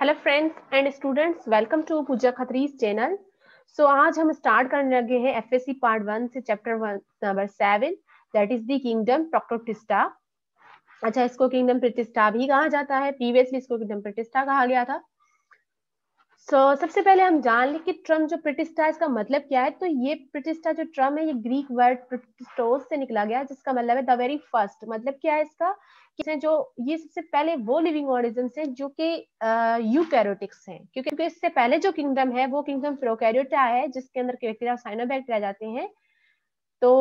hello friends and students welcome to Pooja Khatri's channel so आज हम start करने लगे हैं एफएससी पार्ट वन से chapter one number seven that is the kingdom Protoctista अच्छा इसको किंगडम प्रतिष्ठा भी कहा जाता है प्रीवियसली इसको किंगडम प्रतिष्ठा कहा गया था सो so, सबसे पहले हम जान लें कि ट्रम जो प्रतिष्ठा इसका मतलब क्या है तो ये प्रतिष्ठा जो ट्रम है ये ग्रीक वर्ड प्रतिष्ठोस से निकला गया जिसका मतलब है द वेरी फर्स्ट मतलब क्या है इसका कि जो ये सबसे पहले वो लिविंग ऑर्गेनिजम्स हैं जो कि यू कैरोटिक्स हैं क्योंकि इससे पहले जो किंगडम है वो किंगडम प्रोकैरियोटा है जिसके अंदर बैक्टीरिया साइनोबैक्टीरिया जाते हैं तो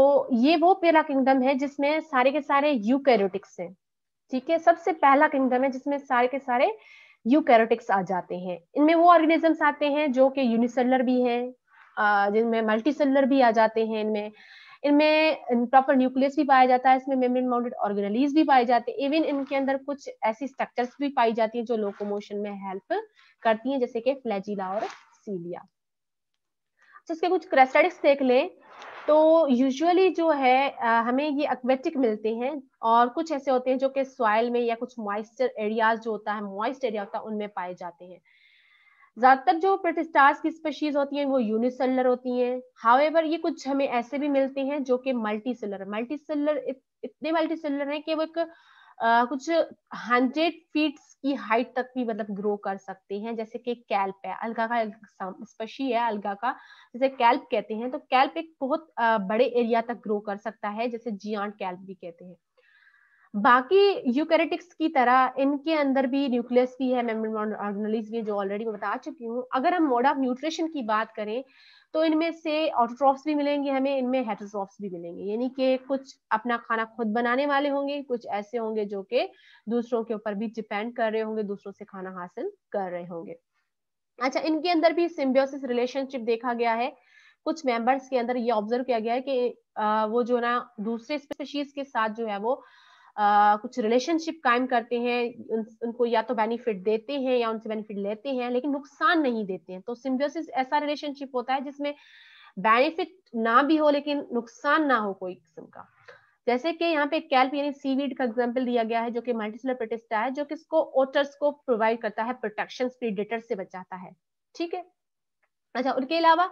ये वो पहला किंगडम है जिसमें सारे के सारे यू हैं ठीक है सबसे पहला किंगडम है जिसमें सारे के सारे यूकैरोटिक्स आ जाते हैं इनमें वो ऑर्गेनिजम्स आते हैं जो कि यूनिसेलर भी हैं जिनमें मल्टीसेलर भी आ जाते हैं इनमें इनमें प्रॉपर न्यूक्लियस भी पाया जाता है इसमें मेम्ब्रेन माउंटेड ऑर्गेनलीज भी पाए जाते हैं इवन इनके अंदर कुछ ऐसी स्ट्रक्चर्स भी पाई जाती हैं जो लोकोमोशन में हेल्प करती हैं जैसे कि फ्लैजिला और सीलिया तो इसके कुछ क्रेस्टेटिक्स देख लें तो यूजुअली जो है हमें ये अक्वेटिक मिलते हैं और कुछ ऐसे होते हैं जो कि सॉइल में या कुछ मॉइस्चर एरियाज जो होता है मॉइस्ट एरिया होता है उनमें पाए जाते हैं ज्यादातर जो प्रोटिस्टार्स की स्पेशीज होती हैं वो यूनिसेलर होती हैं हावेवर ये कुछ हमें ऐसे भी मिलते हैं जो कि मल्टी सेलर मल्टी सेलर इतने मल्टी सेलर हैं कि वो एक कुछ हंड्रेड फीट की हाइट तक भी मतलब ग्रो कर सकते हैं जैसे कि कैल्प है अलगा का स्पेशी है अलगा का जैसे कैल्प कहते हैं तो कैल्प एक बहुत बड़े एरिया तक ग्रो कर सकता है जैसे जियांट कैल्प भी कहते हैं बाकी यूकेरेटिक्स की तरह इनके अंदर भी न्यूक्लियस भी है मेम्ब्रेन ऑर्गेनाइज भी है जो ऑलरेडी मैं बता चुकी हूँ अगर हम मोड ऑफ न्यूट्रिशन की बात करें तो इनमें से ऑटोट्रॉफ्स भी मिलेंगे हमें इनमें हेटोट्रॉफ्स भी मिलेंगे यानी कि कुछ अपना खाना खुद बनाने वाले होंगे कुछ ऐसे होंगे जो कि दूसरों के ऊपर भी डिपेंड कर रहे होंगे दूसरों से खाना हासिल कर रहे होंगे अच्छा इनके अंदर भी सिम्बियोसिस रिलेशनशिप देखा गया है कुछ मेंबर्स के अंदर ये ऑब्जर्व किया गया है कि वो जो ना दूसरे स्पेशीज के साथ जो है वो आ, कुछ रिलेशनशिप कायम करते हैं उन, उनको या तो बेनिफिट देते हैं या उनसे बेनिफिट लेते हैं लेकिन नुकसान नहीं देते हैं तो सिम्बियोसिस ऐसा रिलेशनशिप होता है जिसमें बेनिफिट ना भी हो लेकिन नुकसान ना हो कोई किस्म का जैसे कि यहाँ पे कैल्प यानी सीवीड का एग्जाम्पल दिया गया है जो कि मल्टीसेलर प्रोटेस्टा है जो कि इसको ओटर्स को प्रोवाइड करता है प्रोटेक्शन प्रीडेटर से बचाता है ठीक है अच्छा उनके अलावा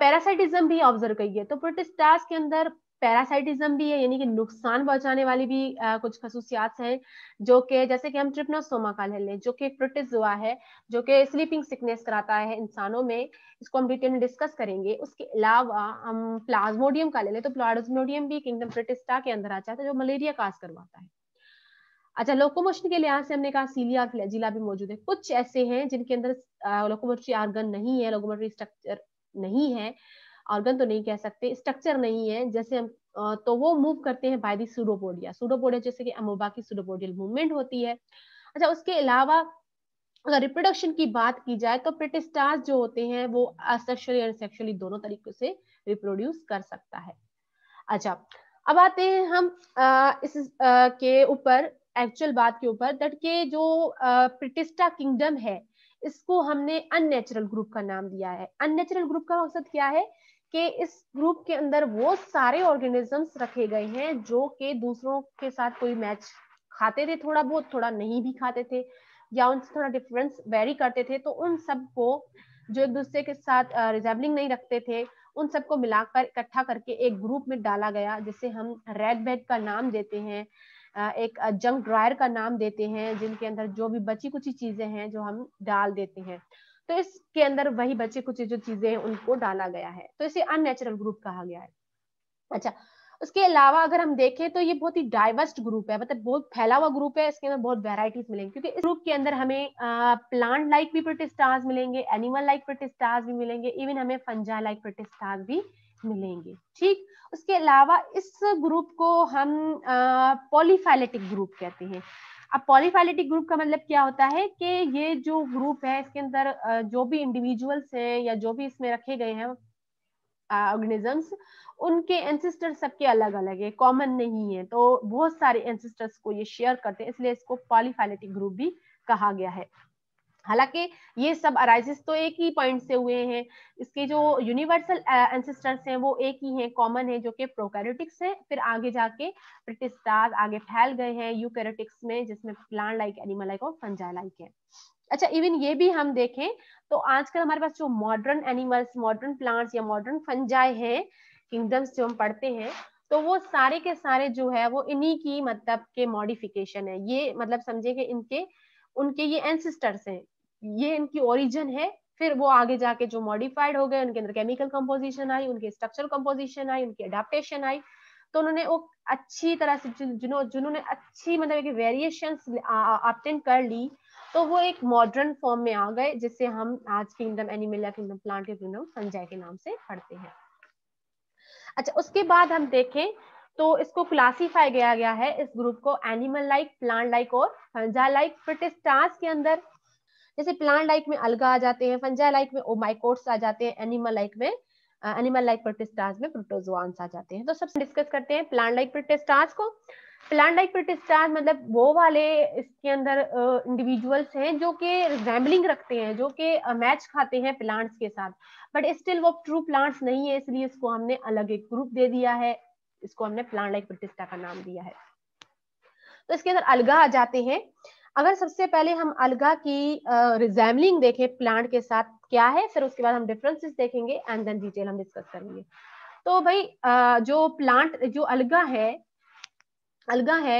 पैरासाइटिज्म भी ऑब्जर्व करिए तो प्रोटेस्टास के अंदर पैरासाइटिज्म भी है यानी कि नुकसान पहुंचाने वाली भी आ, कुछ खसूसियात हैं जो कि जैसे कि हम ट्रिप्नोसोमा का ले लें जो कि फ्रुटिजुआ है जो कि स्लीपिंग सिकनेस कराता है इंसानों में इसको हम डिटेल में डिस्कस करेंगे उसके अलावा हम प्लाज्मोडियम का ले लें तो प्लाज्मोडियम भी किंगडम प्रोटिस्टा के अंदर आ जाता है जो मलेरिया काज करवाता है अच्छा लोकोमोशन के लिहाज से हमने कहा सीलिया जिला भी मौजूद है कुछ ऐसे हैं जिनके अंदर लोकोमोटरी आर्गन नहीं है लोकोमोटरी स्ट्रक्चर नहीं है ऑर्गन तो नहीं कह सकते स्ट्रक्चर नहीं है जैसे हम तो वो मूव करते हैं बाय दी सूडोपोडिया सूडोपोडिया जैसे कि अमोबा की सूडोपोडियल मूवमेंट होती है अच्छा उसके अलावा अगर रिप्रोडक्शन की बात की जाए तो प्रिटिस्टार जो होते हैं वो असेक्शुअली और सेक्शुअली दोनों तरीकों से रिप्रोड्यूस कर सकता है अच्छा अब आते हैं हम आ, इस आ, के ऊपर एक्चुअल बात के ऊपर दट के जो प्रिटिस्टा किंगडम है इसको हमने अननेचुरल ग्रुप का नाम दिया है अननेचुरल ग्रुप का मकसद क्या है कि इस ग्रुप के अंदर वो सारे ऑर्गेनिजम्स रखे गए हैं जो कि दूसरों के साथ कोई मैच खाते थे थोड़ा बहुत थोड़ा नहीं भी खाते थे या उनसे थोड़ा डिफरेंस वेरी करते थे तो उन सबको जो एक दूसरे के साथ रिजेबलिंग नहीं रखते थे उन सबको मिलाकर इकट्ठा करके एक ग्रुप में डाला गया जिसे हम रेड बेड का नाम देते हैं एक जंक ड्रायर का नाम देते हैं जिनके अंदर जो भी बची कुछ चीजें हैं जो हम डाल देते हैं तो इसके अंदर वही बचे कुछ जो चीजें हैं उनको डाला गया है तो इसे अननेचुरल ग्रुप कहा गया है अच्छा उसके अलावा अगर हम देखें तो ये बहुत ही डाइवर्स ग्रुप है मतलब बहुत फैला हुआ ग्रुप है इसके अंदर बहुत वेराइटीज मिलेंगी क्योंकि इस ग्रुप के अंदर हमें प्लांट लाइक भी प्रोटिस्टार्स मिलेंगे एनिमल लाइक प्रोटिस्टार्स भी मिलेंगे इवन हमें फंजा लाइक प्रोटिस्टार्स भी मिलेंगे ठीक उसके अलावा इस ग्रुप को हम पॉलीफाइलेटिक ग्रुप कहते हैं अब पॉलीफाइलेटिक ग्रुप का मतलब क्या होता है कि ये जो ग्रुप है इसके अंदर जो भी इंडिविजुअल्स हैं या जो भी इसमें रखे गए हैं ऑर्गेनिजम्स उनके एंसिस्टर सबके अलग अलग है कॉमन नहीं है तो बहुत सारे एंसिस्टर्स को ये शेयर करते हैं इसलिए इसको पॉलीफाइलेटिक ग्रुप भी कहा गया है हालांकि ये सब अराइजिस तो एक ही पॉइंट से हुए हैं इसके जो यूनिवर्सल एंसेस्टर्स हैं वो एक ही हैं कॉमन है जो कि प्रोकैरियोटिक्स हैं फिर आगे जाके प्रतिस्ताद आगे फैल गए हैं यूकैरियोटिक्स में जिसमें प्लांट लाइक एनिमल लाइक और फंजाई लाइक है अच्छा इवन ये भी हम देखें तो आजकल हमारे पास जो मॉडर्न एनिमल्स मॉडर्न प्लांट्स या मॉडर्न फंजाई हैं किंगडम्स जो हम पढ़ते हैं तो वो सारे के सारे जो है वो इन्हीं की मतलब के मॉडिफिकेशन है ये मतलब समझे कि इनके उनके ये एंसिस्टर्स हैं ये इनकी ओरिजिन है फिर वो आगे जाके जो मॉडिफाइड हो गए उनके अंदर केमिकल कंपोजिशन आई उनकी स्ट्रक्चर कंपोजिशन आई उनकी अडेप्टेशन आई तो उन्होंने वो अच्छी तरह से जिन्होंने अच्छी मतलब एक वेरिएशन ऑप्टेन कर ली तो वो एक मॉडर्न फॉर्म में आ गए जिससे हम आज किंगडम एनिमल या किंगडम प्लांट के किंगडम संजय के नाम से पढ़ते हैं अच्छा उसके बाद हम देखें तो इसको क्लासीफाई किया गया है इस ग्रुप को एनिमल लाइक प्लांट लाइक और फंजा लाइक फिर के अंदर जैसे प्लांट लाइक में अलगा आ जाते हैं फंजा लाइक में ओमाइकोट्स आ जाते हैं एनिमल लाइक में एनिमल लाइक प्रोटेस्टार्स में प्रोटोजोआंस आ जाते हैं तो सबसे डिस्कस करते हैं प्लांट लाइक प्रोटेस्टार्स को प्लांट लाइक प्रोटेस्टार्स मतलब वो वाले इसके अंदर इंडिविजुअल्स uh, हैं जो कि रिजेंबलिंग रखते हैं जो कि मैच खाते हैं प्लांट्स के साथ बट स्टिल वो ट्रू प्लांट्स नहीं है इसलिए इसको हमने अलग एक ग्रुप दे दिया है इसको हमने प्लांट लाइक प्रोटेस्टा का नाम दिया है तो इसके अंदर अलगा आ जाते हैं अगर सबसे पहले हम अलगा की uh, देखें प्लांट के साथ क्या है फिर उसके बाद हम डिफरेंसेस देखेंगे एंड देन डिटेल हम डिस्कस करेंगे तो भाई uh, जो प्लांट जो अलगा है अलगा है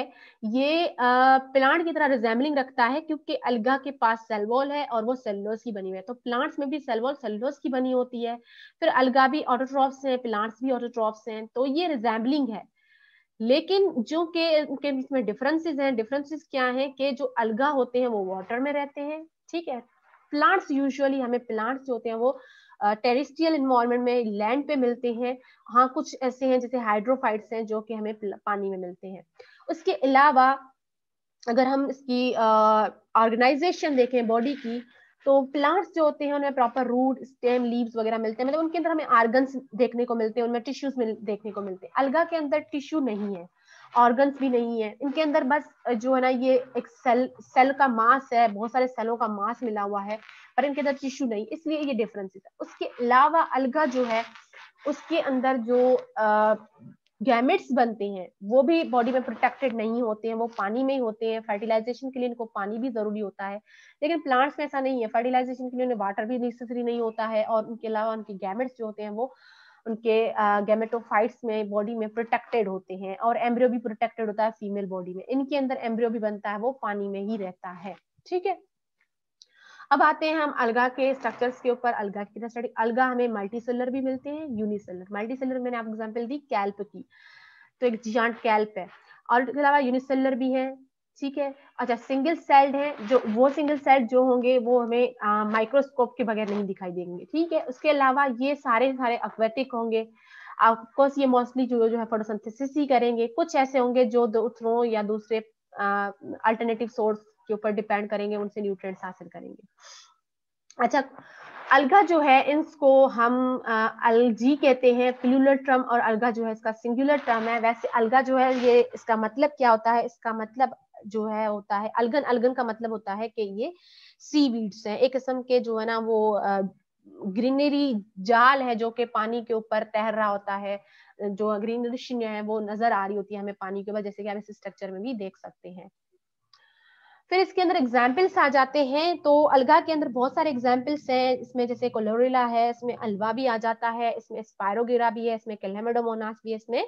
ये प्लांट की तरह रिजेम्बलिंग रखता है क्योंकि अलगा के पास सेलवॉल है और वो सेलुलोज की बनी हुई है तो प्लांट्स में भी सेलवॉल सेलुलोज की बनी होती है फिर अलगा भी ऑटोट्रॉप्स हैं प्लांट्स भी ऑटोट्रॉप्स हैं तो ये रिजेम्बलिंग है लेकिन जो के उनके बीच में डिफरेंसेस हैं डिफरेंसेस क्या हैं कि जो अलगा होते हैं वो वाटर में रहते हैं ठीक है प्लांट्स यूजुअली हमें प्लांट्स जो होते हैं वो टेरिस्ट्रियल इन्वायरमेंट में लैंड पे मिलते हैं हाँ कुछ ऐसे हैं जैसे हाइड्रोफाइट्स हैं जो कि हमें पानी में मिलते हैं उसके अलावा अगर हम इसकी ऑर्गेनाइजेशन देखें बॉडी की तो प्लांट्स जो होते हैं उनमें प्रॉपर रूट स्टेम लीव्स वगैरह मिलते हैं मतलब उनके अंदर हमें आर्गन्स देखने को मिलते हैं उनमें टिश्यूज देखने को मिलते हैं अलगा के अंदर टिश्यू नहीं है ऑर्गन्स भी नहीं है इनके अंदर बस जो है ना ये एक सेल सेल का मास है बहुत सारे सेलों का मास मिला हुआ है पर इनके अंदर टिश्यू नहीं इसलिए ये डिफरेंसेस है उसके अलावा अलगा जो है उसके अंदर जो गैमेट्स बनते हैं वो भी बॉडी में प्रोटेक्टेड नहीं होते हैं वो पानी में ही होते हैं फर्टिलाइजेशन के लिए इनको पानी भी जरूरी होता है लेकिन प्लांट्स में ऐसा नहीं है फर्टिलाइजेशन के लिए उन्हें वाटर भी नेसेसरी नहीं होता है और उनके अलावा उनके गैमेट्स जो होते हैं वो उनके गैमेटोफाइट्स में बॉडी में प्रोटेक्टेड होते हैं और एम्ब्रियो भी प्रोटेक्टेड होता है फीमेल बॉडी में इनके अंदर एम्ब्रियो भी बनता है वो पानी में ही रहता है ठीक है अब आते हैं हम अलगा के स्ट्रक्चर्स के ऊपर अलगा की स्टडी अलगा हमें मल्टीसेलर भी मिलते हैं यूनिसेलर मल्टीसेलर मैंने आप एग्जांपल दी कैल्प की तो एक जियांट कैल्प है और उसके अलावा यूनिसेलर भी है ठीक है अच्छा सिंगल सेल्ड है जो वो सिंगल सेल्ड जो होंगे वो हमें माइक्रोस्कोप के बगैर नहीं दिखाई देंगे ठीक है उसके अलावा ये सारे सारे अक्वेटिक होंगे ऑफकोर्स ये मोस्टली जो जो है फोटोसिंथेसिस ही करेंगे कुछ ऐसे होंगे जो दूसरों या दूसरे अल्टरनेटिव सोर्स के ऊपर डिपेंड करेंगे उनसे न्यूट्रिएंट्स हासिल करेंगे अच्छा अलगा जो है इसको हम अलजी कहते हैं फ्लूलर टर्म और अलगा जो है इसका सिंगुलर टर्म है वैसे अलगा जो है ये इसका मतलब क्या होता है इसका मतलब जो है होता है अलगन अलगन का मतलब होता है कि ये सी वीड्स हैं एक किस्म के जो है ना वो ग्रीनरी जाल है जो कि पानी के ऊपर तैर रहा होता है जो ग्रीनरी है वो नजर आ रही होती है हमें पानी के ऊपर जैसे कि हम इस स्ट्रक्चर में भी देख सकते हैं फिर इसके अंदर एग्जाम्पल्स आ जाते हैं तो अलगा के अंदर बहुत सारे एग्जाम्पल्स हैं इसमें जैसे कोलोरिला है इसमें अलवा भी आ जाता है इसमें स्पायरोगेरा भी है इसमें कैलेमेडोमोनास भी है इसमें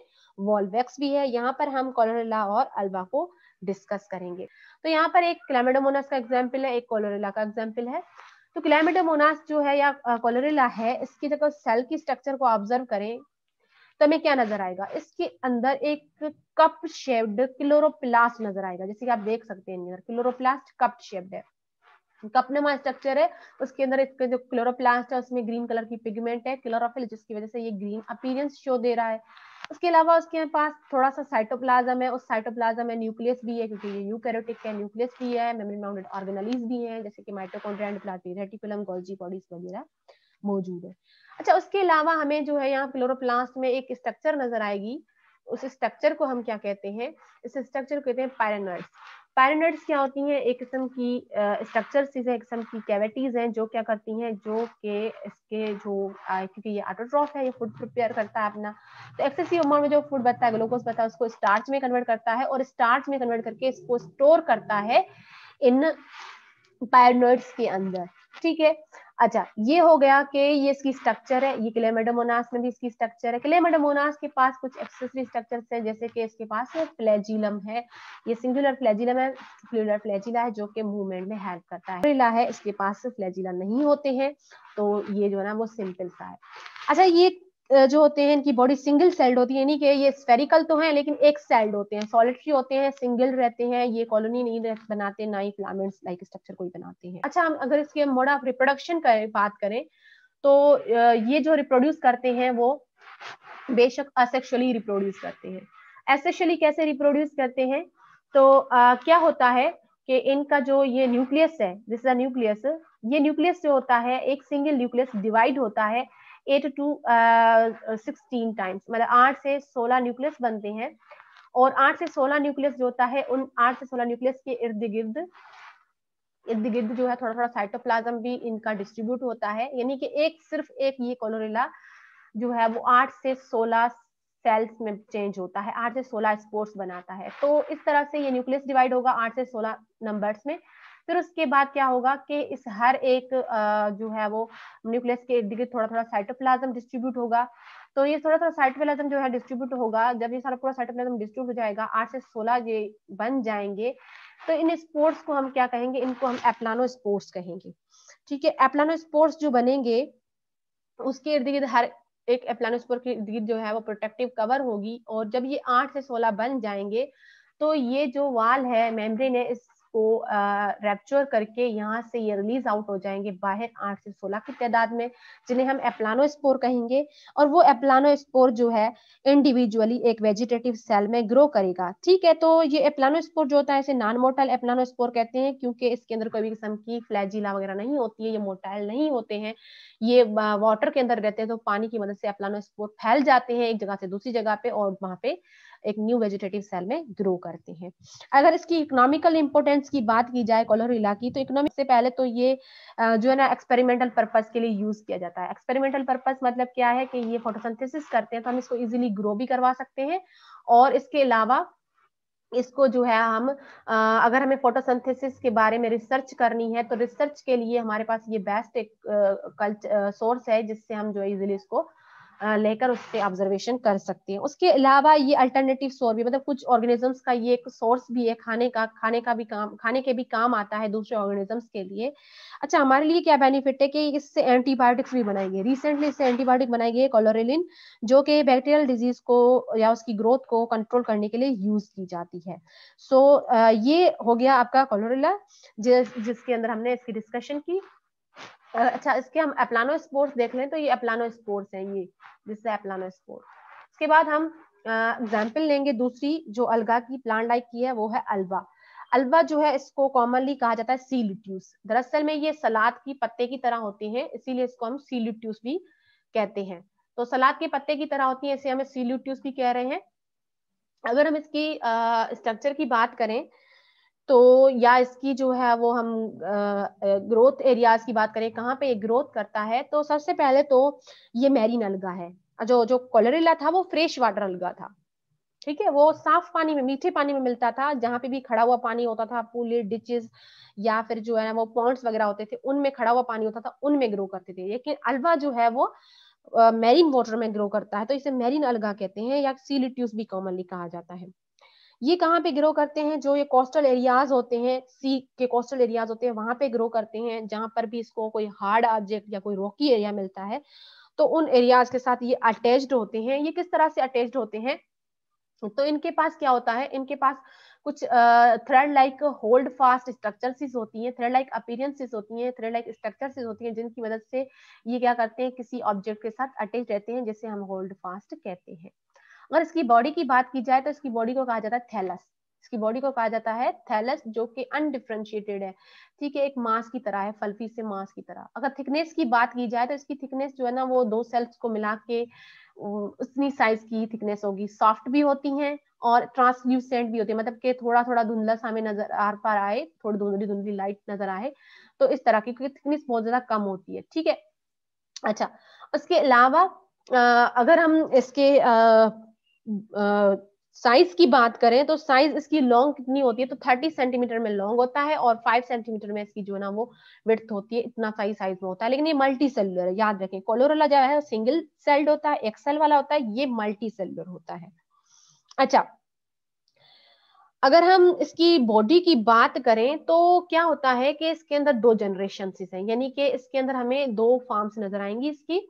वॉलवेक्स भी है यहाँ पर हम कोलोरिला और अल्वा को डिस्कस करेंगे तो यहाँ पर एक क्लेमेडोमोनास का एग्जाम्पल है एक कोलोरिला का एग्जाम्पल है तो क्लेमेडोमोनास जो है या कोलोरिला है इसकी जगह सेल की स्ट्रक्चर को ऑब्जर्व करें तो हमें क्या नजर आएगा इसके अंदर एक कप शेप्ड क्लोरोप्लास्ट नजर आएगा जैसे कि आप देख सकते हैं क्लोरोप्लास्ट कप शेप्ड है कप नुमा स्ट्रक्चर है उसके अंदर इसके जो क्लोरोप्लास्ट है उसमें ग्रीन कलर की पिगमेंट है क्लोरोफिल जिसकी वजह से ये ग्रीन अपीरेंस शो दे रहा है उसके अलावा उसके पास थोड़ा सा साइटोप्लाज्म है उस साइटोप्लाज्म में न्यूक्लियस भी है क्योंकि ये यूकैरियोटिक है न्यूक्लियस भी है मेमोरी माउंटेड ऑर्गेनाइज भी है जैसे कि माइटोकॉन्ड्रिया एंड प्लाटी रेटिकुलम गोल्जी बॉडीज वगैरह मौजूद है अच्छा उसके अलावा हमें जो है यहाँ क्लोरोप्लास्ट में एक स्ट्रक्चर नजर आएगी उस स्ट्रक्चर को हम क्या कहते हैं इस स्ट्रक्चर को कहते हैं पैरानट्स पैरानट्स क्या होती हैं एक किस्म की स्ट्रक्चर हैं एक किस्म की कैविटीज हैं जो क्या करती हैं जो के इसके जो आ, क्योंकि ये ऑटोट्रॉफ है ये फूड प्रिपेयर करता है अपना तो एक्सेसिव अमाउंट में जो फूड बनता है ग्लूकोज बनता है उसको स्टार्च में कन्वर्ट करता है और स्टार्च में कन्वर्ट करके इसको स्टोर करता है इन पैरानोइड्स के अंदर ठीक है अच्छा ये हो गया कि ये इसकी स्ट्रक्चर है ये क्लेमेडोमोनास में भी इसकी स्ट्रक्चर है क्लेमेडोमोनास के पास कुछ एक्सेसरी स्ट्रक्चर हैं जैसे कि इसके पास फ्लैजिलम है ये सिंगुलर फ्लैजिलम है सिंगुलर फ्लैजिला है जो कि मूवमेंट में हेल्प करता है फ्लैजिला है इसके पास फ्लैजिला नहीं होते हैं तो ये जो है ना वो सिंपल सा है अच्छा ये जो होते हैं इनकी बॉडी सिंगल सेल्ड होती है यानी कि ये स्फेरिकल तो हैं लेकिन एक सेल्ड होते हैं सॉलिटरी होते हैं सिंगल रहते हैं ये कॉलोनी नहीं बनाते ना ही फिलामेंट्स लाइक स्ट्रक्चर कोई बनाते हैं अच्छा हम अगर इसके मोड ऑफ रिप्रोडक्शन का बात करें तो ये जो रिप्रोड्यूस करते हैं वो बेशक असेक्शुअली रिप्रोड्यूस करते हैं एसेक्शुअली कैसे रिप्रोड्यूस करते हैं तो आ, क्या होता है कि इनका जो ये न्यूक्लियस है दिस न्यूक्लियस ये न्यूक्लियस जो होता है एक सिंगल न्यूक्लियस डिवाइड होता है एट टू सिक्सटीन टाइम्स मतलब आठ से सोलह न्यूक्लियस बनते हैं और आठ से सोलह न्यूक्लियस जो होता है उन आठ से सोलह न्यूक्लियस के इर्द गिर्द इर्द गिर्द जो है थोड़ा थोड़ा साइटोप्लाज्म भी इनका डिस्ट्रीब्यूट होता है यानी कि एक सिर्फ एक ये कोलोरेला जो है वो आठ से सोलह सेल्स में चेंज होता है आठ से सोलह स्पोर्ट्स बनाता है तो इस तरह से ये न्यूक्लियस डिवाइड होगा आठ से सोलह नंबर्स में फिर उसके बाद क्या होगा कि इस हर एक जो है वो न्यूक्लियस के इर्द गिर्द थोड़ा थोड़ा साइटोप्लाज्म डिस्ट्रीब्यूट होगा तो ये थोड़ा थोड़ा साइटोप्लाज्म जो है डिस्ट्रीब्यूट होगा जब ये सारा पूरा साइटोप्लाज्म डिस्ट्रीब्यूट हो जाएगा आठ से सोलह ये बन जाएंगे तो इन स्पोर्ट्स को हम क्या कहेंगे इनको हम एप्लानो स्पोर्ट्स कहेंगे ठीक है एप्लानो स्पोर्ट्स जो बनेंगे उसके इर्द गिर्द हर एक एप्लानोस्पोर के इर्द गिर्द जो है वो प्रोटेक्टिव कवर होगी और जब ये आठ से सोलह बन जाएंगे तो ये जो वाल है मेम्ब्रेन है इस को रैप्चर करके यहाँ से ये रिलीज आउट हो जाएंगे बाहर आठ से सोलह की तादाद में जिन्हें हम एप्लानो स्पोर कहेंगे और वो एप्लानो स्पोर जो है इंडिविजुअली एक वेजिटेटिव सेल में ग्रो करेगा ठीक है तो ये एप्लानो स्पोर जो होता है इसे नॉन मोटाइल एप्लानो स्पोर कहते हैं क्योंकि इसके अंदर कोई भी किस्म की फ्लैजिला वगैरह नहीं होती है ये मोटाइल नहीं होते हैं ये वाटर के अंदर रहते हैं तो पानी की मदद से एप्लानो स्पोर फैल जाते हैं एक जगह से दूसरी जगह पे और वहां पे एक न्यू वेजिटेटिव सेल में ग्रो करते हैं अगर इसकी इकोनॉमिकल इंपोर्टेंस की बात की जाए कोलोरिला की तो इकोनॉमिक से पहले तो ये जो है ना एक्सपेरिमेंटल पर्पज के लिए यूज किया जाता है एक्सपेरिमेंटल पर्पज मतलब क्या है कि ये फोटोसिंथेसिस करते हैं तो हम इसको इजिली ग्रो भी करवा सकते हैं और इसके अलावा इसको जो है हम आ, अगर हमें फोटोसिंथेसिस के बारे में रिसर्च करनी है तो रिसर्च के लिए हमारे पास ये बेस्ट एक कल्चर सोर्स है जिससे हम जो है इजिली इसको लेकर उस पर ऑब्जर्वेशन कर सकते हैं उसके अलावा ये अल्टरनेटिव सोर्स भी मतलब कुछ ऑर्गेनिजम्स का ये एक सोर्स भी है खाने का खाने का भी काम खाने के भी काम आता है दूसरे ऑर्गेनिजम्स के लिए अच्छा हमारे लिए क्या बेनिफिट है कि इससे एंटीबायोटिक्स भी बनाई गई रिसेंटली इससे एंटीबायोटिक बनाई गई है कोलोरेलिन जो कि बैक्टीरियल डिजीज को या उसकी ग्रोथ को कंट्रोल करने के लिए यूज की जाती है सो so, ये हो गया आपका कोलोरेला जिस, जिसके अंदर हमने इसकी डिस्कशन की अच्छा इसके हम अपलानो स्पोर्ट्स देख लें तो ये एप्लानो स्पोर्ट्स हैं ये दिस एप्लानो स्पोर इसके बाद हम एग्जाम्पल लेंगे दूसरी जो अलगा की प्लांट लाइक की है वो है अल्वा अल्वा जो है इसको कॉमनली कहा जाता है सीलिट्यूस दरअसल में ये सलाद की पत्ते की तरह होते हैं इसीलिए इसको हम सीलिट्यूस भी कहते हैं तो सलाद के पत्ते की तरह होती है इसे हमें सीलिट्यूस भी कह रहे हैं अगर हम इसकी स्ट्रक्चर की बात करें तो या इसकी जो है वो हम ग्रोथ एरियाज की बात करें कहाँ पे ये ग्रोथ करता है तो सबसे पहले तो ये मैरीन अलगा है जो जो कॉलरेला था वो फ्रेश वाटर अलगा था ठीक है वो साफ पानी में मीठे पानी में मिलता था जहाँ पे भी खड़ा हुआ पानी होता था पुल डिचेस या फिर जो है वो पॉइंट वगैरह होते थे उनमें खड़ा हुआ पानी होता था उनमें ग्रो करते थे लेकिन अलवा जो है वो मैरीन वाटर में ग्रो करता है तो इसे मैरीन अलगा कहते हैं या सीलिट्यूस भी कॉमनली कहा जाता है ये कहाँ पे ग्रो करते हैं जो ये कोस्टल एरियाज होते हैं सी के कोस्टल एरियाज होते हैं वहां पे ग्रो करते हैं जहां पर भी इसको कोई हार्ड ऑब्जेक्ट या कोई रॉकी एरिया मिलता है तो उन एरियाज के साथ ये अटैच्ड होते हैं ये किस तरह से अटैच्ड होते हैं तो इनके पास क्या होता है इनके पास कुछ thread like holdfast structure होती हैं थ्रेड लाइक अपीयरेंसेस होती हैं थ्रेड लाइक स्ट्रक्चर होती हैं जिनकी मदद से ये क्या करते हैं किसी ऑब्जेक्ट के साथ अटैच रहते हैं जिसे हम होल्ड फास्ट कहते हैं अगर इसकी बॉडी की बात की जाए तो इसकी बॉडी को कहा जाता है थैलस इसकी बॉडी को कहा जाता है थैलस जो कि अनडिफ्रेंशिएटेड है ठीक है एक मास की तरह है फलफी से मास की तरह अगर थिकनेस की बात की जाए तो इसकी थिकनेस जो है ना वो दो सेल्स को मिला के उतनी साइज की थिकनेस होगी सॉफ्ट भी होती हैं और ट्रांसल्यूसेंट भी होती है मतलब के थोड़ा थोड़ा धुंधला सा हमें नजर पा रहा है थोड़ी धुंधली धुंधली लाइट नजर आए तो इस तरह की क्योंकि थिकनेस बहुत ज्यादा कम होती है ठीक है अच्छा उसके अलावा अगर हम इसके साइज की बात करें तो साइज इसकी लॉन्ग कितनी होती है तो थर्टी सेंटीमीटर में लॉन्ग होता है और फाइव सेंटीमीटर में इसकी जो ना वो विथ होती है इतना साइज साइज में होता है लेकिन ये मल्टी सेलुलर है याद रखें कोलोरला जो है सिंगल सेल्ड होता है एक्सेल वाला होता है ये मल्टी सेलुलर होता है अच्छा अगर हम इसकी बॉडी की बात करें तो क्या होता है कि इसके अंदर दो जनरेशन हैं यानी कि इसके अंदर हमें दो फॉर्म्स नजर आएंगी इसकी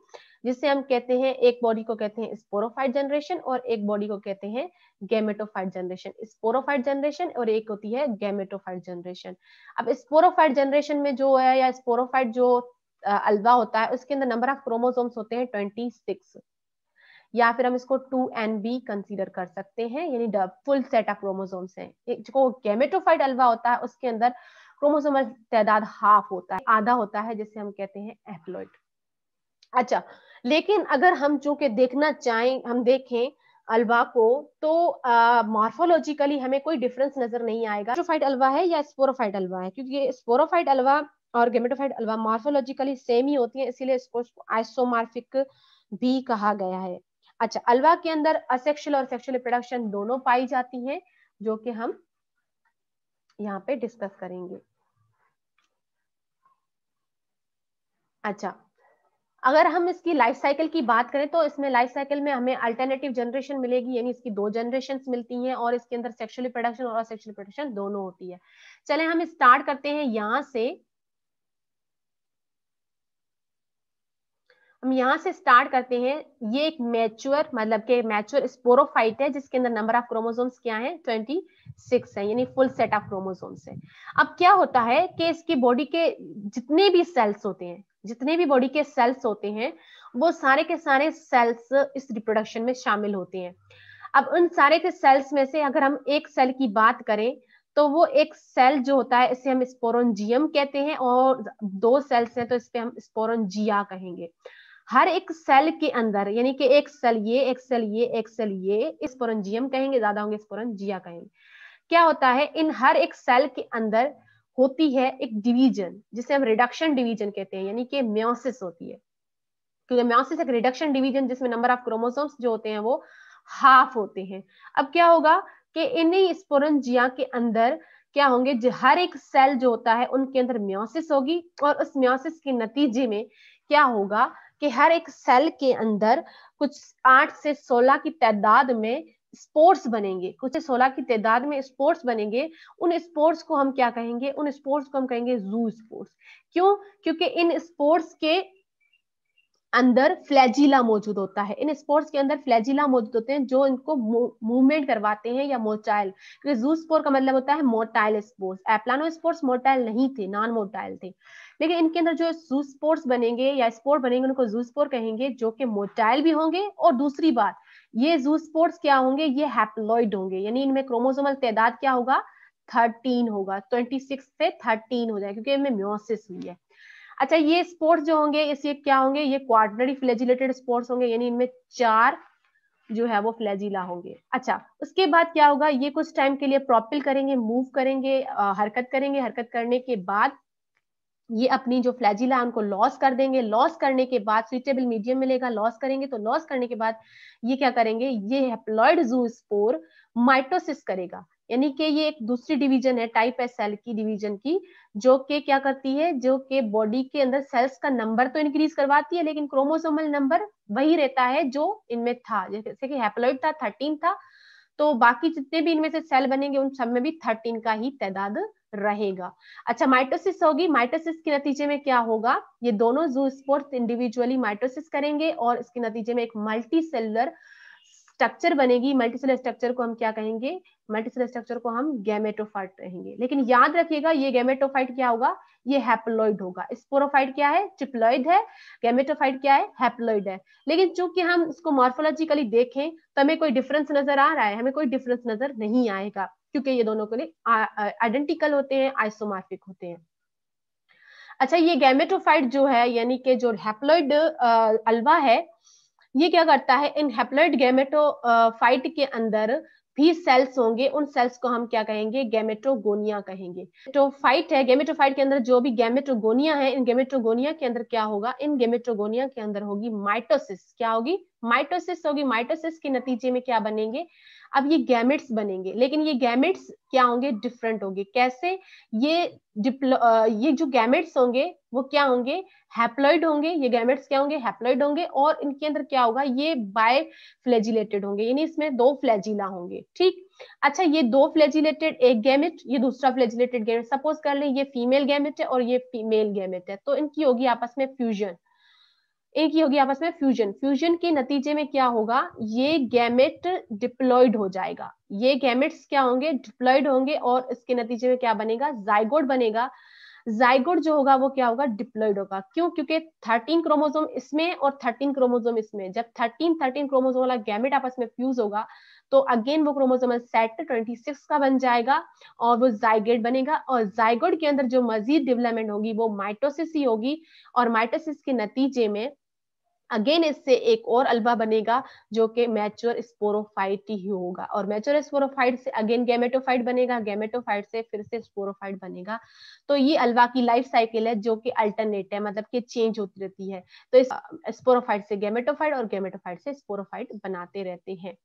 जिसे हम कहते हैं एक बॉडी को कहते हैं स्पोरोफाइट जनरेशन और एक बॉडी को कहते हैं गैमेटोफाइट जनरेशन स्पोरोफाइट जनरेशन और एक होती है गैमेटोफाइट जनरेशन अब स्पोरोफाइट जनरेशन में जो है या स्पोरोफाइट जो अल्वा होता है उसके अंदर नंबर ऑफ क्रोमोसोम्स होते हैं ट्वेंटी सिक्स या फिर हम इसको टू एन बी कंसिडर कर सकते हैं यानी फुल सेट ऑफ क्रोमोसोम्स हैं जो गैमेटोफाइट अल्वा होता है उसके अंदर क्रोमोसोमल तादाद हाफ होता है आधा होता है जिसे हम कहते हैं एप्लोइड अच्छा लेकिन अगर हम चूंकि देखना चाहें हम देखें अल्वा को तो मॉर्फोलॉजिकली हमें कोई डिफरेंस नजर नहीं आएगा स्ट्रोफाइट अल्वा है या स्पोरोफाइट अल्वा है क्योंकि स्पोरोफाइट अल्वा और गेमेटोफाइट अल्वा मॉर्फोलॉजिकली सेम ही होती है इसीलिए इसको आइसोमार्फिक भी कहा गया है अच्छा अल्वा के अंदर असेक्शुअल और सेक्शुअल रिप्रोडक्शन दोनों पाई जाती है जो कि हम यहाँ पे डिस्कस करेंगे अच्छा अगर हम इसकी लाइफ साइकिल की बात करें तो इसमें लाइफ साइकिल में हमें अल्टरनेटिव जनरेशन मिलेगी यानी इसकी दो जनरेशन मिलती हैं और इसके अंदर सेक्शुअल प्रोडक्शन और सेक्सुअल प्रोडक्शन दोनों होती है चले हम स्टार्ट करते हैं यहाँ से हम यहाँ से स्टार्ट करते हैं ये एक मैच्योर मतलब के मैच्योर स्पोरोफाइट है जिसके अंदर नंबर ऑफ क्रोमोसोम्स क्या है ट्वेंटी सिक्स है यानी फुल सेट ऑफ क्रोमोसोम्स है अब क्या होता है कि इसकी बॉडी के जितने भी सेल्स होते हैं जितने भी बॉडी के सेल्स होते हैं वो सारे के सारे सेल्स इस रिप्रोडक्शन में शामिल होते हैं अब उन सारे के सेल्स में से अगर हम एक सेल की बात करें तो वो एक सेल जो होता है इसे हम स्पोरोजियम कहते हैं और दो सेल्स हैं तो इस पे हम स्पोरोजिया कहेंगे हर एक सेल के अंदर यानी कि एक सेल ये एक सेल ये एक सेल ये स्पोरेंजियम कहेंगे ज्यादा होंगे स्पोरेंजिया कहेंगे क्या होता है इन हर एक सेल के अंदर होती है एक डिवीजन जिसे हम रिडक्शन डिवीजन कहते हैं यानी कि म्योसिस होती है क्योंकि म्योसिस एक रिडक्शन डिवीजन जिसमें नंबर ऑफ क्रोमोसोम्स जो होते हैं वो हाफ होते हैं अब क्या होगा कि इन्हीं स्पोरंजिया के अंदर क्या होंगे हर एक सेल जो होता है उनके अंदर म्योसिस होगी और उस म्योसिस के नतीजे में क्या होगा कि हर एक सेल के अंदर कुछ आठ से सोलह की तादाद में स्पोर्ट्स बनेंगे कुछ सोलह की तादाद में स्पोर्ट्स बनेंगे उन स्पोर्ट्स को हम क्या कहेंगे उन स्पोर्ट्स को हम कहेंगे जू स्पोर्ट्स क्यों क्योंकि इन स्पोर्ट्स के अंदर फ्लैजिला मौजूद होता है इन स्पोर्ट्स के अंदर फ्लैजिला मौजूद होते हैं जो इनको मूवमेंट करवाते हैं या मोटाइल क्योंकि जू स्पोर का मतलब होता है motile spores aplanospores motile नहीं थे नॉन मोटाइल थे लेकिन इनके अंदर जो जू स्पोर्ट्स बनेंगे या स्पोर्ट बनेंगे उनको जू स्पोर कहेंगे जो कि मोटाइल भी होंगे और दूसरी बात ये जू स्पोर्ट्स क्या होंगे ये हैप्लॉइड होंगे यानी इनमें क्रोमोसोमल तादाद क्या होगा थर्टीन होगा ट्वेंटी सिक्स से थर्टीन हो जाएगा क्योंकि इनमें म्योसिस हुई है अच्छा ये स्पोर्ट्स जो होंगे इसे क्या होंगे ये क्वार्टनरी फ्लेजिलेटेड स्पोर्ट्स होंगे यानी इनमें चार जो है वो फ्लैजिला होंगे अच्छा उसके बाद क्या होगा ये कुछ टाइम के लिए प्रॉपिल करेंगे मूव करेंगे आ, हरकत करेंगे हरकत करने के बाद ये अपनी जो फ्लैजिला उनको लॉस कर देंगे लॉस करने के बाद सुइटेबल मीडियम मिलेगा लॉस करेंगे तो लॉस करने के बाद ये क्या करेंगे ये हेप्लॉइड जू स्पोर माइटोसिस करेगा यानी कि ये एक दूसरी डिवीजन है टाइप है सेल की डिवीजन की जो के क्या करती है जो के बॉडी के अंदर सेल्स का नंबर तो इंक्रीज करवाती है लेकिन क्रोमोसोमल नंबर वही रहता है जो इनमें था जैसे कि हेप्लॉइड था थर्टीन था तो बाकी जितने भी इनमें से सेल बनेंगे उन सब में भी थर्टीन का ही तादाद रहेगा अच्छा माइटोसिस होगी माइटोसिस के नतीजे में क्या होगा ये दोनों जू स्पोर्ट्स इंडिविजुअली माइटोसिस करेंगे और इसके नतीजे में एक मल्टी सेलुलर स्ट्रक्चर बनेगी मल्टीसेलर स्ट्रक्चर को हम क्या कहेंगे मल्टीसेलर स्ट्रक्चर को हम गैमेटोफाइट कहेंगे लेकिन याद रखिएगा ये गैमेटोफाइट क्या होगा ये हैप्लोइड होगा स्पोरोफाइट क्या है ट्रिप्लॉइड है गैमेटोफाइट क्या है हैप्लोइड है लेकिन चूंकि हम इसको मॉर्फोलॉजिकली देखें तो हमें कोई डिफरेंस नजर आ रहा है हमें कोई डिफरेंस नजर नहीं आएगा क्योंकि ये दोनों को आइडेंटिकल होते हैं आइसोमार्फिक होते हैं अच्छा ये गैमेटोफाइट जो है यानी कि जो हैप्लॉइड अल्वा है ये क्या करता है इन हैप्लॉइड गैमेटोफाइट के अंदर भी सेल्स होंगे उन सेल्स को हम क्या कहेंगे गैमेटोगोनिया कहेंगे तो फाइट है गैमेटोफाइट के अंदर जो भी गैमेटोगोनिया है इन गैमेटोगोनिया के अंदर क्या होगा इन गैमेटोगोनिया के अंदर होगी माइटोसिस क्या होगी माइटोसिस होगी माइटोसिस के नतीजे में क्या बनेंगे अब ये गैमेट्स बनेंगे लेकिन ये गैमेट्स क्या होंगे डिफरेंट होंगे कैसे ये डिप्लो ये जो गैमेट्स होंगे वो क्या होंगे हैप्लॉइड होंगे ये गैमेट्स क्या होंगे हैप्लॉइड होंगे और इनके अंदर क्या होगा ये बाय फ्लेजिलेटेड होंगे यानी इसमें दो फ्लैजिला होंगे ठीक अच्छा ये दो फ्लेजिलेटेड एक गैमेट ये दूसरा फ्लेजिलेटेड गैमेट सपोज कर लें ये फीमेल गैमेट है और ये फीमेल गैमेट है तो इनकी होगी आपस में फ्यूजन एक ही होगी आपस में फ्यूजन फ्यूजन के नतीजे में क्या होगा ये गैमेट डिप्लॉयड हो जाएगा ये गैमेट्स क्या होंगे डिप्लॉयड होंगे और इसके नतीजे में क्या बनेगा जाइगोड बनेगा जाइगोड जो होगा वो क्या होगा डिप्लॉयड होगा क्यों क्योंकि थर्टीन क्रोमोजोम इसमें और थर्टीन क्रोमोजोम इसमें जब थर्टीन थर्टीन क्रोमोजोम वाला गैमेट आपस में फ्यूज होगा तो अगेन वो क्रोमोजोमल सेट 26 का बन जाएगा और वो जाइगेट बनेगा और जाइगोड के अंदर जो मजीद डेवलपमेंट होगी वो माइटोसिस ही होगी और माइटोसिस के नतीजे में अगेन इससे एक और अल्बा बनेगा जो कि मैच्योर स्पोरोफाइट ही होगा और मैच्योर स्पोरोफाइट से अगेन गैमेटोफाइट बनेगा गैमेटोफाइट से फिर से स्पोरोफाइट बनेगा तो ये अल्बा की लाइफ साइकिल है जो कि अल्टरनेट है मतलब कि चेंज होती रहती है तो इस स्पोरोफाइट से गैमेटोफाइट और गैमेटोफाइट से स्पोरोफाइट बनाते रहते हैं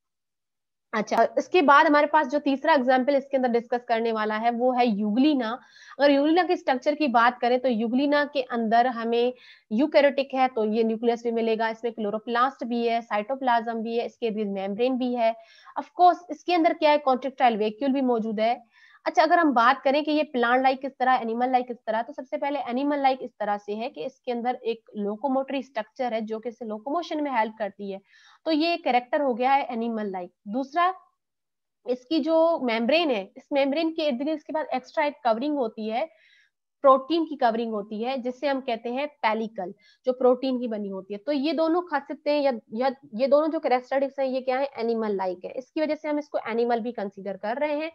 अच्छा इसके बाद हमारे पास जो तीसरा एग्जाम्पल इसके अंदर डिस्कस करने वाला है वो है युगलीना अगर युगलीना के स्ट्रक्चर की बात करें तो युगलिना के अंदर हमें यूकेरोटिक है तो ये न्यूक्लियस भी मिलेगा इसमें क्लोरोप्लास्ट भी है साइटोप्लाज्म भी है इसके मेम्ब्रेन भी है अफकोर्स इसके अंदर क्या है कॉन्ट्रेक्टाइल वेक्यूल भी मौजूद है अच्छा अगर हम बात करें कि ये प्लांट लाइक किस तरह एनिमल लाइक किस तरह तो सबसे पहले एनिमल लाइक इस तरह से है कि इसके अंदर एक लोकोमोटरी स्ट्रक्चर है जो कि इसे लोकोमोशन में हेल्प करती है तो ये कैरेक्टर हो गया है एनिमल लाइक दूसरा इसकी जो मेम्ब्रेन है इस मेम्ब्रेन के इर्द गिर्द इसके बाद एक्स्ट्रा एक कवरिंग होती है प्रोटीन की कवरिंग होती है जिसे हम कहते हैं पैलिकल जो प्रोटीन की बनी होती है तो ये दोनों खासियतें या, या ये दोनों जो कैरेक्टरिस्टिक्स हैं ये क्या है एनिमल लाइक है इसकी वजह से हम इसको एनिमल भी कंसीडर कर रहे हैं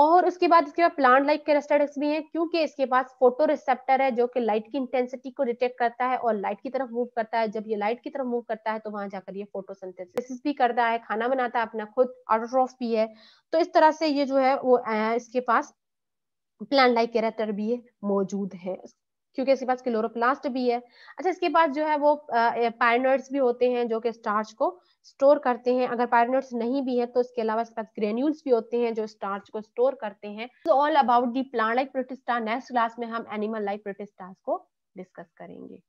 और उसके बाद इसके बाद प्लांट लाइक कैरेस्टेटिक्स भी है क्योंकि इसके पास फोटो रिसेप्टर है जो कि लाइट की इंटेंसिटी को डिटेक्ट करता है और लाइट की तरफ मूव करता है जब ये लाइट की तरफ मूव करता है तो वहां जाकर ये फोटोसिंथेसिस भी करता है खाना बनाता है अपना खुद ऑटोट्रॉफ भी है तो इस तरह से ये जो है वो इसके पास प्लांट लाइक कैरेक्टर भी मौजूद है क्योंकि इसके पास क्लोरोप्लास्ट भी है अच्छा इसके पास जो है वो पायनर्स भी होते हैं जो कि स्टार्च को स्टोर करते हैं अगर पायरोनेट्स नहीं भी है तो इसके अलावा इसके पास ग्रेन्यूल्स भी होते हैं जो स्टार्च को स्टोर करते हैं all about the plant like protista next class में हम एनिमल लाइक प्रोटिस्टास को डिस्कस करेंगे